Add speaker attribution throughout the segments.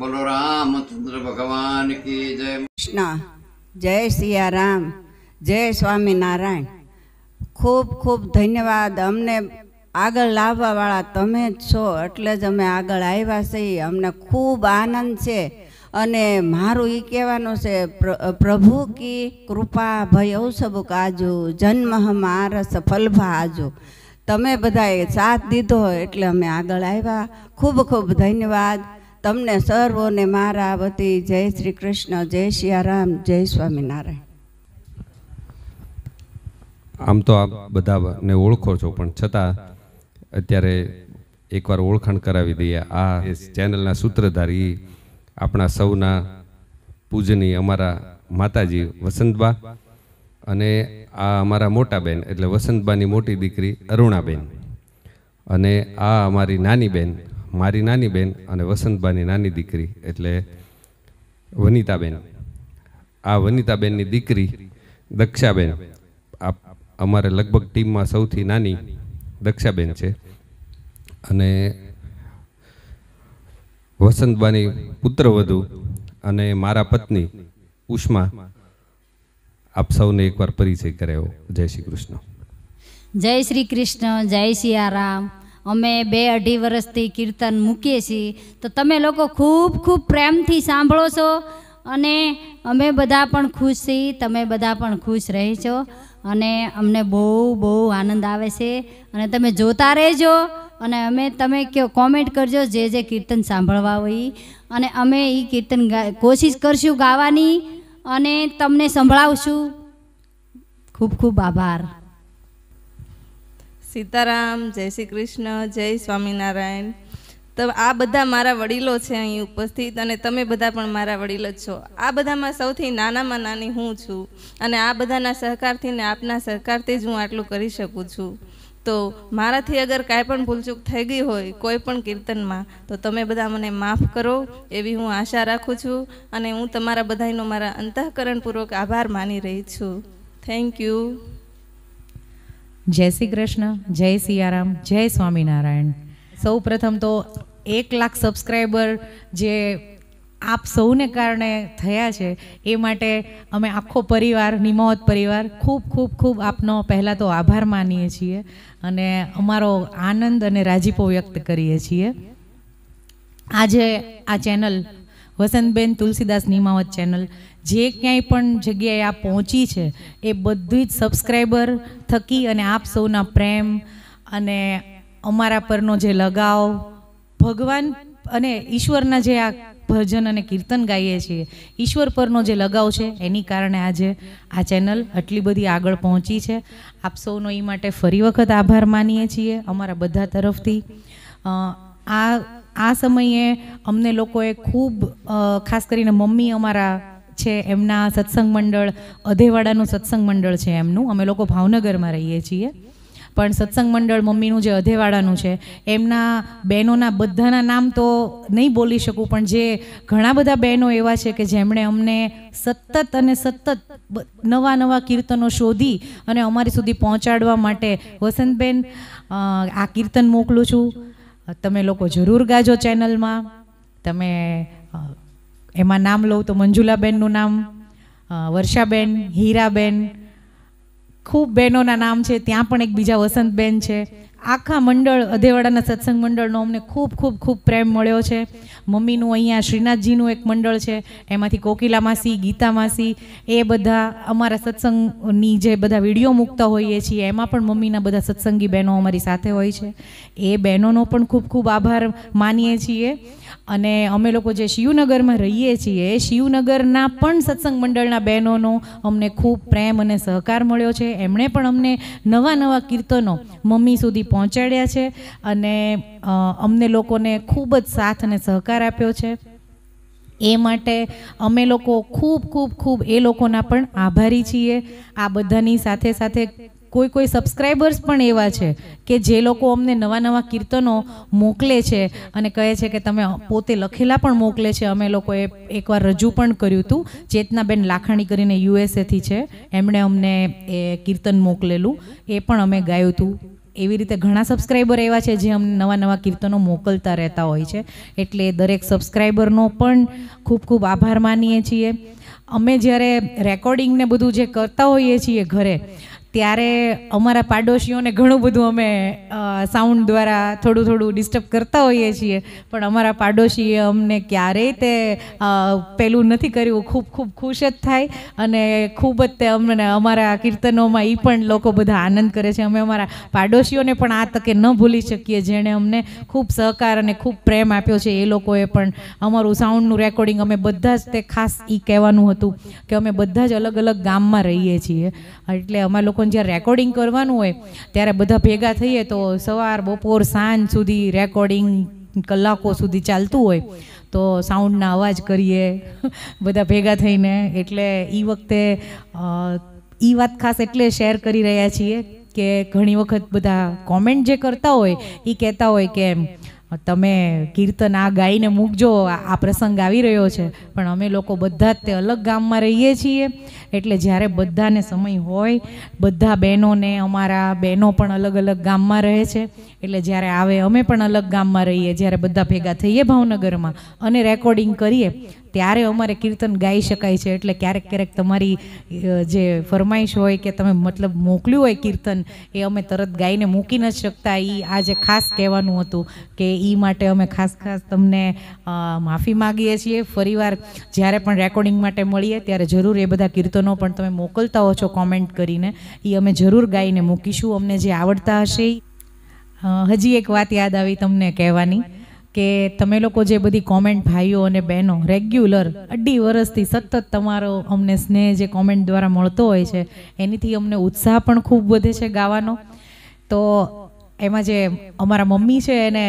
Speaker 1: બોલો રામચંદ્ર ભગવાન કી જય કૃષ્ણ જય સિયારામ જય સ્વામિનારાયણ ખૂબ ખૂબ ધન્યવાદ અમને આગળ લાવવાવાળા તમે જ છો એટલે જ અમે આગળ આવ્યા છીએ અમને ખૂબ આનંદ છે અને મારું એ કહેવાનું છે પ્રભુ કી કૃપા ભયૌ સબુ કાજુ જન્મ મારસ ફલભા આજુ તમે બધાએ સાથ દીધો એટલે અમે આગળ આવ્યા ખૂબ ખૂબ ધન્યવાદ તમને સર્વોને મારા વતી જય શ્રી કૃષ્ણ જય સિયારામ જય સ્વામિનારાયણ આમ તો આપ બધા ને ઓળખો છો પણ છતાં અત્યારે એકવાર ઓળખાણ કરાવી દઈએ આ ચેનલના સૂત્રધારી આપણા સૌના પૂજની અમારા માતાજી વસંતબા અને આ અમારા મોટા બેન એટલે વસંતબાની મોટી દીકરી અરુણાબેન અને આ અમારી નાની બેન મારી નાની બેન અને વસંતબાની નાની દીકરી એટલે વનિતાબેન આ વનિતાબેનની દીકરી દક્ષાબેન આ અમારે લગભગ ટીમમાં સૌથી નાની દક્ષાબેન છે અને વસંતબાની પુત્રવધુ અને મારા પત્ની ઉષ્મા આપ સૌને એકવાર પરિચય કરાયો જય શ્રી કૃષ્ણ જય શ્રી કૃષ્ણ જય સિયારામ અમે બે અઢી વર્ષથી કીર્તન મૂકીએ છીએ તો તમે લોકો ખૂબ ખૂબ પ્રેમથી સાંભળો છો અને અમે બધા પણ ખુશ છીએ તમે બધા પણ ખુશ રહેજો અને અમને બહુ બહુ આનંદ આવે છે અને તમે જોતા રહેજો અને અમે તમે કયો કોમેન્ટ કરજો જે જે કીર્તન સાંભળવા હોય અને અમે એ કીર્તન કોશિશ કરશું ગાવાની અને તમને સંભળાવશું ખૂબ ખૂબ આભાર સીતારામ જય શ્રી કૃષ્ણ જય સ્વામિનારાયણ તો આ બધા મારા વડીલો છે અહીં ઉપસ્થિત અને તમે બધા પણ મારા વડીલ જ છો આ બધામાં સૌથી નાનામાં નાની હું છું અને આ બધાના સહકારથી ને આપના સહકારથી જ હું આટલું કરી શકું છું તો મારાથી અગર કાંઈ પણ ભૂલચૂક થઈ ગઈ હોય કોઈ પણ કીર્તનમાં તો તમે બધા મને માફ કરો એવી હું આશા રાખું છું અને હું તમારા બધાનો મારા અંતઃકરણપૂર્વક આભાર માની રહી છું થેન્ક યુ જય શ્રી કૃષ્ણ જય સિયારામ જય સ્વામિનારાયણ સૌ પ્રથમ તો એક લાખ સબસ્ક્રાઈબર જે આપ સૌને કારણે થયા છે એ માટે અમે આખો પરિવાર નિમાવત પરિવાર ખૂબ ખૂબ ખૂબ આપનો પહેલાં તો આભાર માનીએ છીએ અને અમારો આનંદ અને રાજીપો વ્યક્ત કરીએ છીએ આજે આ ચેનલ વસંતબેન તુલસીદાસ નિમાવત ચેનલ જે ક્યાંય પણ જગ્યાએ આ પહોંચી છે એ બધી જ સબસ્ક્રાઈબર થકી અને આપ સૌના પ્રેમ અને અમારા પરનો જે લગાવ ભગવાન અને ઈશ્વરના જે આ ભજન અને કીર્તન ગાઈએ છીએ ઈશ્વર પરનો જે લગાવ છે એની કારણે આજે આ ચેનલ આટલી બધી આગળ પહોંચી છે આપ સૌનો એ માટે ફરી વખત આભાર માનીએ છીએ અમારા બધા તરફથી આ આ સમયે અમને લોકોએ ખૂબ ખાસ કરીને મમ્મી અમારા છે એમના સત્સંગ મંડળ અધેવાડાનું સત્સંગ મંડળ છે એમનું અમે લોકો ભાવનગરમાં રહીએ છીએ પણ સત્સંગ મંડળ મમ્મીનું જે અધેવાડાનું છે એમના બહેનોના બધાના નામ તો નહીં બોલી શકું પણ જે ઘણા બધા બહેનો એવા છે કે જેમણે અમને સતત અને સતત નવા નવા કીર્તનો શોધી અને અમારી સુધી પહોંચાડવા માટે વસંતબેન આ કીર્તન મોકલું છું તમે લોકો જરૂર ગાજો ચેનલમાં તમે એમાં નામ લઉં તો મંજુલાબેનનું નામ વર્ષાબેન હીરાબેન ખૂબ બહેનોના નામ છે ત્યાં પણ એકબીજા વસંતબેન છે આખા મંડળ અધેવાડાના સત્સંગ મંડળનો અમને ખૂબ ખૂબ ખૂબ પ્રેમ મળ્યો છે મમ્મીનું અહીંયા શ્રીનાથજીનું એક મંડળ છે એમાંથી કોકિલા માસી ગીતા માસી એ બધા અમારા સત્સંગની જે બધા વિડીયો મૂકતા હોઈએ છીએ એમાં પણ મમ્મીના બધા સત્સંગી બહેનો અમારી સાથે હોય છે એ બહેનોનો પણ ખૂબ ખૂબ આભાર માનીએ છીએ અને અમે લોકો જે શિવનગરમાં રહીએ છીએ શિવનગરના પણ સત્સંગ મંડળના બહેનોનો અમને ખૂબ પ્રેમ અને સહકાર મળ્યો છે એમણે પણ અમને નવા નવા કીર્તનો મમ્મી સુધી પહોંચાડ્યા છે અને અમને લોકોને ખૂબ જ સાથ અને સહકાર આપ્યો છે એ માટે અમે લોકો ખૂબ ખૂબ ખૂબ એ લોકોના પણ આભારી છીએ આ બધાની સાથે સાથે કોઈ કોઈ સબસ્ક્રાઈબર્સ પણ એવા છે કે જે લોકો અમને નવા નવા કીર્તનો મોકલે છે અને કહે છે કે તમે પોતે લખેલા પણ મોકલે છે અમે લોકોએ એકવાર રજૂ પણ કર્યું હતું ચેતનાબેન લાખાણી કરીને યુએસએથી છે એમણે અમને એ કીર્તન મોકલેલું એ પણ અમે ગાયું હતું એવી રીતે ઘણા સબસ્ક્રાઈબર એવા છે જે અમને નવા નવા કીર્તનો મોકલતા રહેતા હોય છે એટલે દરેક સબસ્ક્રાઈબરનો પણ ખૂબ ખૂબ આભાર માનીએ છીએ અમે જ્યારે રેકોર્ડિંગને બધું જે કરતા હોઈએ છીએ ઘરે ત્યારે અમારા પાડોશીઓને ઘણું બધું અમે સાઉન્ડ દ્વારા થોડું થોડું ડિસ્ટર્બ કરતા હોઈએ છીએ પણ અમારા પાડોશીએ અમને ક્યારેય તે પેલું નથી કર્યું ખૂબ ખૂબ ખુશ જ થાય અને ખૂબ જ તે અમને અમારા કીર્તનોમાં એ પણ લોકો બધા આનંદ કરે છે અમે અમારા પાડોશીઓને પણ આ તકે ન ભૂલી શકીએ જેણે અમને ખૂબ સહકાર અને ખૂબ પ્રેમ આપ્યો છે એ લોકોએ પણ અમારું સાઉન્ડનું રેકોર્ડિંગ અમે બધા જ તે ખાસ એ કહેવાનું હતું કે અમે બધા જ અલગ અલગ ગામમાં રહીએ છીએ એટલે અમારા લોકો પણ જ્યારે રેકોર્ડિંગ કરવાનું હોય ત્યારે બધા ભેગા થઈએ તો સવાર બપોર સાંજ સુધી રેકોર્ડિંગ કલાકો સુધી ચાલતું હોય તો સાઉન્ડના અવાજ કરીએ બધા ભેગા થઈને એટલે એ વખતે એ વાત ખાસ એટલે શેર કરી રહ્યા છીએ કે ઘણી વખત બધા કોમેન્ટ જે કરતા હોય એ કહેતા હોય કે એમ તમે કીર્તન આ ગાઈને મૂકજો આ પ્રસંગ આવી રહ્યો છે પણ અમે લોકો બધા જ તે અલગ ગામમાં રહીએ છીએ એટલે જ્યારે બધાને સમય હોય બધા બહેનોને અમારા બહેનો પણ અલગ અલગ ગામમાં રહે છે એટલે જ્યારે આવે અમે પણ અલગ ગામમાં રહીએ જ્યારે બધા ભેગા થઈએ ભાવનગરમાં અને રેકોર્ડિંગ કરીએ ત્યારે અમારે કીર્તન ગાઈ શકાય છે એટલે ક્યારેક ક્યારેક તમારી જે ફરમાઈશ હોય કે તમે મતલબ મોકલ્યું હોય કીર્તન એ અમે તરત ગાઈને મૂકી ન શકતા એ આજે ખાસ કહેવાનું હતું કે એ માટે અમે ખાસ ખાસ તમને માફી માગીએ છીએ ફરીવાર જ્યારે પણ રેકોર્ડિંગ માટે મળીએ ત્યારે જરૂર એ બધા કીર્તનો પણ તમે મોકલતા હો છો કોમેન્ટ કરીને એ અમે જરૂર ગાઈને મૂકીશું અમને જે આવડતા હશે હજી એક વાત યાદ આવી તમને કહેવાની કે તમે લોકો જે બધી કોમેન્ટ ભાઈઓ અને બહેનો રેગ્યુલર અઢી વર્ષથી સતત તમારો અમને સ્નેહ જે કોમેન્ટ દ્વારા મળતો હોય છે એનીથી અમને ઉત્સાહ પણ ખૂબ વધે છે ગાવાનો તો એમાં જે અમારા મમ્મી છે એને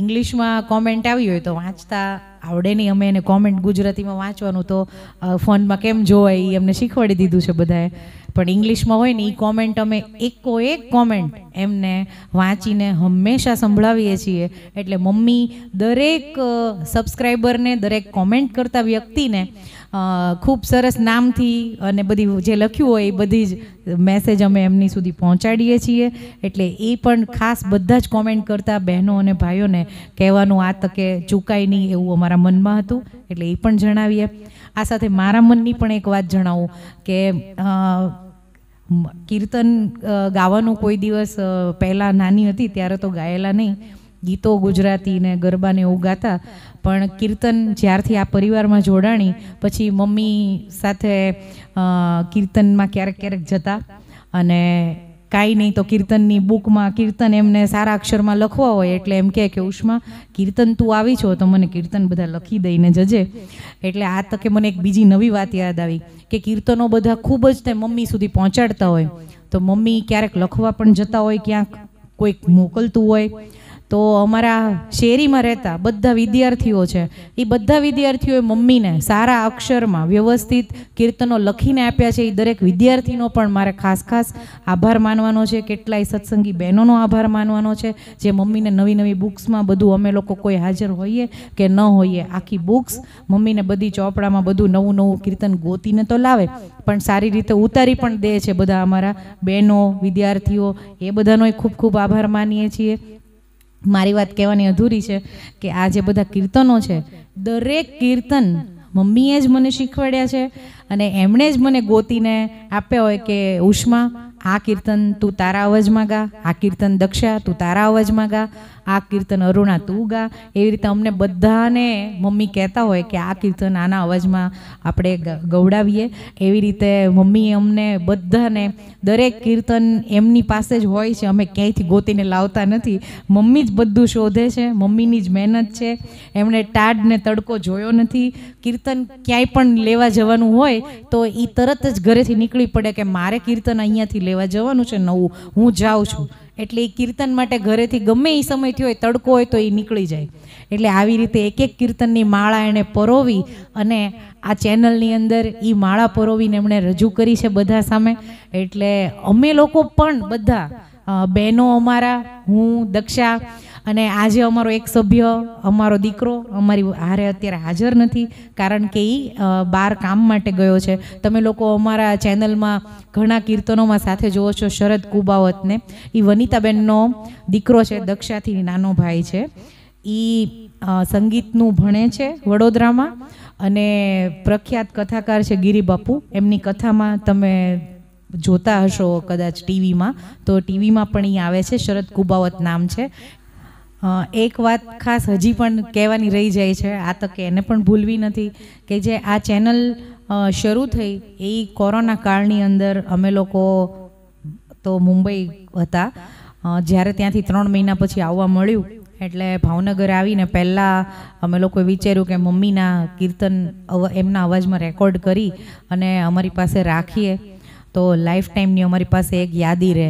Speaker 1: ઇંગ્લિશમાં કોમેન્ટ આવી હોય તો વાંચતા આવડે નહીં અમે એને કોમેન્ટ ગુજરાતીમાં વાંચવાનું તો ફોનમાં કેમ જોવાય એ અમને શીખવાડી દીધું છે બધાએ પણ ઇંગ્લિશમાં હોય ને એ કોમેન્ટ અમે એકો એક કોમેન્ટ એમને વાંચીને હંમેશા સંભળાવીએ છીએ એટલે મમ્મી દરેક સબસ્ક્રાઈબરને દરેક કોમેન્ટ કરતા વ્યક્તિને ખૂબ સરસ નામથી અને બધી જે લખ્યું હોય એ બધી જ મેસેજ અમે એમની સુધી પહોંચાડીએ છીએ એટલે એ પણ ખાસ બધા જ કોમેન્ટ કરતા બહેનો અને ભાઈઓને કહેવાનું આ તકે ચૂકાય નહીં એવું અમારા મનમાં હતું એટલે એ પણ જણાવીએ આ સાથે મારા મનની પણ એક વાત જણાવું કે કીર્તન ગાવાનું કોઈ દિવસ પહેલાં નાની હતી ત્યારે તો ગાયેલા નહીં ગીતો ગુજરાતીને ગરબાને એવું ગાતા પણ કીર્તન જ્યારથી આ પરિવારમાં જોડાણી પછી મમ્મી સાથે કીર્તનમાં ક્યારેક ક્યારેક જતા અને કાંઈ નહીં તો કીર્તનની બુકમાં કીર્તન એમને સારા અક્ષરમાં લખવા હોય એટલે એમ કહે કે ઉષ્મા કીર્તન તું આવી છો તો મને કીર્તન બધા લખી દઈને જજે એટલે આ તકે મને એક બીજી નવી વાત યાદ આવી કે કીર્તનો બધા ખૂબ જ તે મમ્મી સુધી પહોંચાડતા હોય તો મમ્મી ક્યારેક લખવા પણ જતા હોય ક્યાંક કોઈક મોકલતું હોય તો અમારા શેરીમાં રહેતા બધા વિદ્યાર્થીઓ છે એ બધા વિદ્યાર્થીઓએ મમ્મીને સારા અક્ષરમાં વ્યવસ્થિત કીર્તનો લખીને આપ્યા છે એ દરેક વિદ્યાર્થીનો પણ મારે ખાસ ખાસ આભાર માનવાનો છે કેટલાય સત્સંગી બહેનોનો આભાર માનવાનો છે જે મમ્મીને નવી નવી બુક્સમાં બધું અમે લોકો કોઈ હાજર હોઈએ કે ન હોઈએ આખી બુક્સ મમ્મીને બધી ચોપડામાં બધું નવું નવું કીર્તન ગોતીને તો લાવે પણ સારી રીતે ઉતારી પણ દે છે બધા અમારા બહેનો વિદ્યાર્થીઓ એ બધાનો ખૂબ ખૂબ આભાર માનીએ છીએ મારી વાત કહેવાની અધૂરી છે કે આ જે બધા કીર્તનો છે દરેક કીર્તન મમ્મીએ જ મને શીખવાડ્યા છે અને એમણે જ મને ગોતીને આપ્યા હોય કે ઉષ્મા આ કીર્તન તું તારા અવાજમાં ગા આ કીર્તન દક્ષા તું તારા અવાજમાં ગા આ કીર્તન અરુણા તું ગા એવી રીતે અમને બધાને મમ્મી કહેતા હોય કે આ કીર્તન આના અવાજમાં આપણે ગવડાવીએ એવી રીતે મમ્મી અમને બધાને દરેક કીર્તન એમની પાસે જ હોય છે અમે ક્યાંયથી ગોતીને લાવતા નથી મમ્મી જ બધું શોધે છે મમ્મીની જ મહેનત છે એમણે ટાઢને તડકો જોયો નથી કીર્તન ક્યાંય પણ લેવા જવાનું હોય તો એ તરત જ ઘરેથી નીકળી પડે કે મારે કીર્તન અહીંયાથી લેવા જવાનું છે નવું હું જાઉં છું એટલે એ કીર્તન માટે ઘરેથી ગમે એ સમય થયો હોય તડકો હોય તો એ નીકળી જાય એટલે આવી રીતે એક એક કીર્તનની માળા એણે પરોવી અને આ ચેનલની અંદર એ માળા પરોવીને એમણે રજૂ કરી છે બધા સામે એટલે અમે લોકો પણ બધા બહેનો અમારા હું દક્ષા અને આજે અમારો એક સભ્ય અમારો દીકરો અમારી હારે અત્યારે હાજર નથી કારણ કે એ બહાર કામ માટે ગયો છે તમે લોકો અમારા ચેનલમાં ઘણા કીર્તનોમાં સાથે જુઓ છો શરદ કુબાવતને એ વનિતાબેનનો દીકરો છે દક્ષાથી નાનો ભાઈ છે એ સંગીતનું ભણે છે વડોદરામાં અને પ્રખ્યાત કથાકાર છે ગિરિબાપુ એમની કથામાં તમે જોતા હશો કદાચ ટીવીમાં તો ટીવીમાં પણ એ આવે છે શરદ કુબાવત નામ છે એક વાત ખાસ હજી પણ કહેવાની રહી જાય છે આ કે એને પણ ભૂલવી નથી કે જે આ ચેનલ શરૂ થઈ એ કોરોના કાળની અંદર અમે લોકો તો મુંબઈ હતા જ્યારે ત્યાંથી ત્રણ મહિના પછી આવવા મળ્યું એટલે ભાવનગર આવીને પહેલાં અમે લોકોએ વિચાર્યું કે મમ્મીના કીર્તન એમના અવાજમાં રેકોર્ડ કરી અને અમારી પાસે રાખીએ તો લાઈફ ટાઈમની અમારી પાસે એક યાદી રહે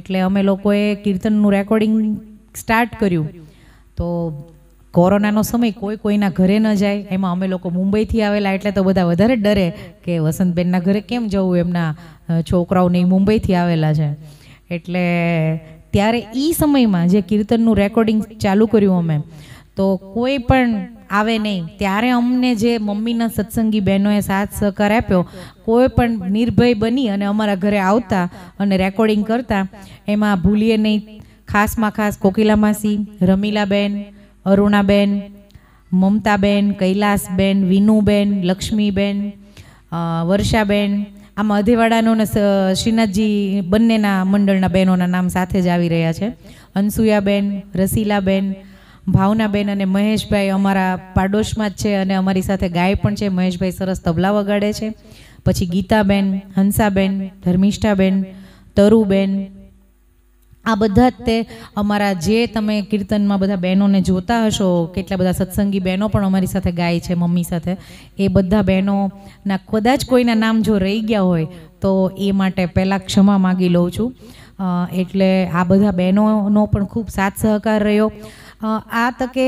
Speaker 1: એટલે અમે લોકોએ કીર્તનનું રેકોર્ડિંગ સ્ટાર્ટ કર્યું તો કોરોનાનો સમય કોઈ કોઈના ઘરે ન જાય એમાં અમે લોકો મુંબઈથી આવેલા એટલે તો બધા વધારે ડરે કે વસંતબેનના ઘરે કેમ જવું એમના છોકરાઓને મુંબઈથી આવેલા છે એટલે ત્યારે એ સમયમાં જે કીર્તનનું રેકોર્ડિંગ ચાલુ કર્યું અમે તો કોઈ પણ આવે નહીં ત્યારે અમને જે મમ્મીના સત્સંગી બહેનોએ સાથ સહકાર આપ્યો કોઈ પણ નિર્ભય બની અને અમારા ઘરે આવતા અને રેકોર્ડિંગ કરતા એમાં ભૂલીએ નહીં ખાસમાં ખાસ કોકિલા માસી રમીલાબેન અરુણાબેન મમતાબેન કૈલાસબેન વિનુબેન લક્ષ્મીબેન વર્ષાબેન આમાં અધેવાડાનો અને શ્રીનાથજી બંનેના મંડળના બહેનોના નામ સાથે જ આવી રહ્યા છે અનસુયાબેન રસીલાબેન ભાવનાબેન અને મહેશભાઈ અમારા પાડોશમાં જ છે અને અમારી સાથે ગાય પણ છે મહેશભાઈ સરસ તબલા વગાડે છે પછી ગીતાબેન હંસાબેન ધર્મિષ્ઠાબેન તરુબેન આ બધા જ તે અમારા જે તમે કીર્તનમાં બધા બહેનોને જોતા હશો કેટલા બધા સત્સંગી બહેનો પણ અમારી સાથે ગાય છે મમ્મી સાથે એ બધા બહેનોના કદાચ કોઈના નામ જો રહી ગયા હોય તો એ માટે પહેલાં ક્ષમા માગી લઉં છું એટલે આ બધા બહેનોનો પણ ખૂબ સાથ સહકાર રહ્યો આ તકે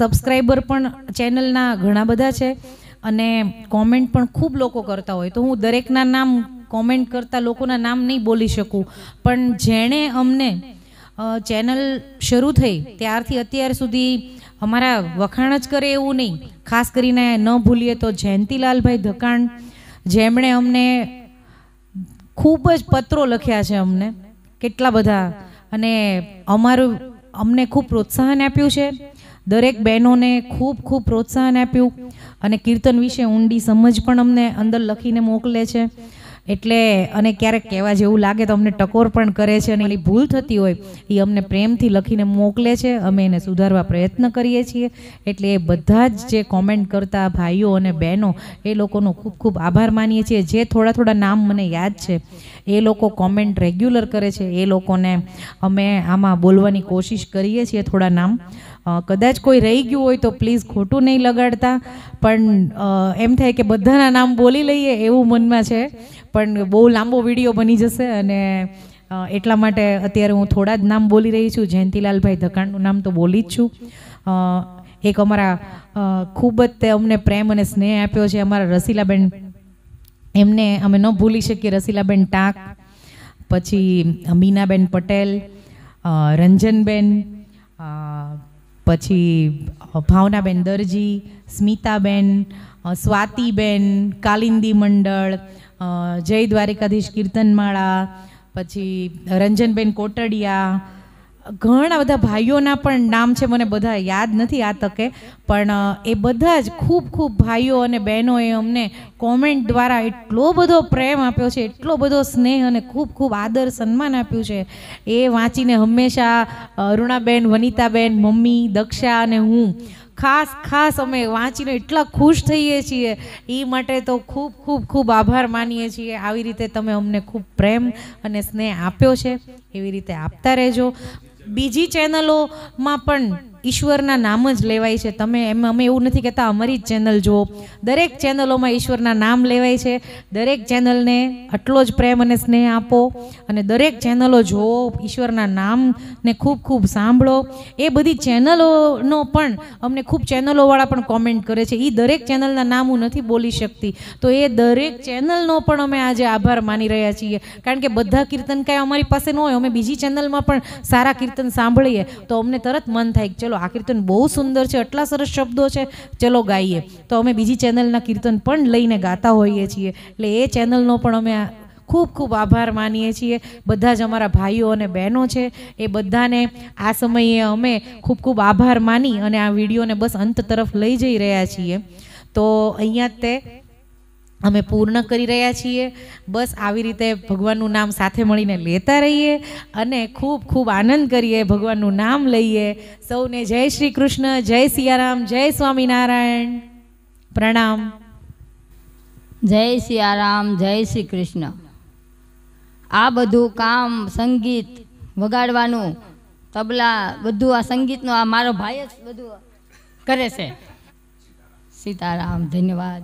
Speaker 1: સબસ્ક્રાઈબર પણ ચેનલના ઘણા બધા છે અને કોમેન્ટ પણ ખૂબ લોકો કરતા હોય તો હું દરેકના નામ કોમેન્ટ કરતા લોકોના નામ નહીં બોલી શકું પણ જેણે અમને ચેનલ શરૂ થઈ ત્યારથી અત્યાર સુધી અમારા વખાણ જ કરે એવું નહીં ખાસ કરીને ન ભૂલીએ તો જયંતિલાલભાઈ ધકાણ જેમણે અમને ખૂબ જ પત્રો લખ્યા છે અમને કેટલા બધા અને અમારું અમને ખૂબ પ્રોત્સાહન આપ્યું છે દરેક બહેનોને ખૂબ ખૂબ પ્રોત્સાહન આપ્યું અને કીર્તન વિશે ઊંડી સમજ પણ અમને અંદર લખીને મોકલે છે એટલે અને ક્યારેક કહેવા જેવું લાગે તો અમને ટકોર પણ કરે છે અને એની ભૂલ થતી હોય એ અમને પ્રેમથી લખીને મોકલે છે અમે એને સુધારવા પ્રયત્ન કરીએ છીએ એટલે એ બધા જ જે કોમેન્ટ કરતા ભાઈઓ અને બહેનો એ લોકોનો ખૂબ ખૂબ આભાર માનીએ છીએ જે થોડા થોડા નામ મને યાદ છે એ લોકો કોમેન્ટ રેગ્યુલર કરે છે એ લોકોને અમે આમાં બોલવાની કોશિશ કરીએ છીએ થોડા નામ કદાચ કોઈ રહી ગયું હોય તો પ્લીઝ ખોટું નહીં લગાડતા પણ એમ થાય કે બધાના નામ બોલી લઈએ એવું મનમાં છે પણ બહુ લાંબો વિડીયો બની જશે અને એટલા માટે અત્યારે હું થોડા જ નામ બોલી રહી છું જયંતિલાલભાઈ ધકાણનું નામ તો બોલી જ છું એક અમારા ખૂબ જ તે અમને પ્રેમ અને સ્નેહ આપ્યો છે અમારા રસીલાબેન એમને અમે ન ભૂલી શકીએ રસીલાબેન ટાંક પછી મીનાબેન પટેલ રંજનબેન પછી ભાવનાબેન દરજી સ્મિતાબેન સ્વાતિબેન કાલિંદી મંડળ જય દ્વારિકાધીશ કીર્તનમાળા પછી રંજનબેન કોટડિયા ઘણા બધા ભાઈઓના પણ નામ છે મને બધા યાદ નથી આ તકે પણ એ બધા જ ખૂબ ખૂબ ભાઈઓ અને બહેનોએ અમને કોમેન્ટ દ્વારા એટલો બધો પ્રેમ આપ્યો છે એટલો બધો સ્નેહ અને ખૂબ ખૂબ આદર સન્માન આપ્યું છે એ વાંચીને હંમેશા અરુણાબેન વનિતાબેન મમ્મી દક્ષા અને હું ખાસ ખાસ અમે વાંચીને એટલા ખુશ થઈએ છીએ એ માટે તો ખૂબ ખૂબ ખૂબ આભાર માનીએ છીએ આવી રીતે તમે અમને ખૂબ પ્રેમ અને સ્નેહ આપ્યો છે એવી રીતે આપતા રહેજો બીજી ચેનલોમાં પણ ઈશ્વરના નામ જ લેવાય છે તમે એમ અમે એવું નથી કહેતા અમારી જ ચેનલ જુઓ દરેક ચેનલોમાં ઈશ્વરના નામ લેવાય છે દરેક ચેનલને આટલો જ પ્રેમ અને સ્નેહ આપો અને દરેક ચેનલો જુઓ ઈશ્વરના નામને ખૂબ ખૂબ સાંભળો એ બધી ચેનલોનો પણ અમને ખૂબ ચેનલોવાળા પણ કોમેન્ટ કરે છે એ દરેક ચેનલના નામ હું નથી બોલી શકતી તો એ દરેક ચેનલનો પણ અમે આજે આભાર માની રહ્યા છીએ કારણ કે બધા કીર્તન કાંઈ અમારી પાસે ન હોય અમે બીજી ચેનલમાં પણ સારા કીર્તન સાંભળીએ તો અમને તરત મન થાય ચલો ચલો આ કીર્તન બહુ સુંદર છે એટલા સરસ શબ્દો છે ચલો ગાઈએ તો અમે બીજી ચેનલના કીર્તન પણ લઈને ગાતા હોઈએ છીએ એટલે એ ચેનલનો પણ અમે ખૂબ ખૂબ આભાર માનીએ છીએ બધા જ અમારા ભાઈઓ અને બહેનો છે એ બધાને આ સમયે અમે ખૂબ ખૂબ આભાર માની અને આ વિડીયોને બસ અંત તરફ લઈ જઈ રહ્યા છીએ તો અહીંયા તે અમે પૂર્ણ કરી રહ્યા છીએ બસ આવી રીતે ભગવાનનું નામ સાથે મળીને લેતા રહીએ અને ખૂબ ખૂબ આનંદ કરીએ ભગવાનનું નામ લઈએ સૌને જય શ્રી કૃષ્ણ જય સિયારામ જય સ્વામિનારાયણ પ્રણામ જય સિયારામ જય શ્રી કૃષ્ણ આ બધું કામ સંગીત વગાડવાનું તબલા બધું આ સંગીતનો આ મારો ભાઈ જ બધું કરે છે સીતારામ ધન્યવાદ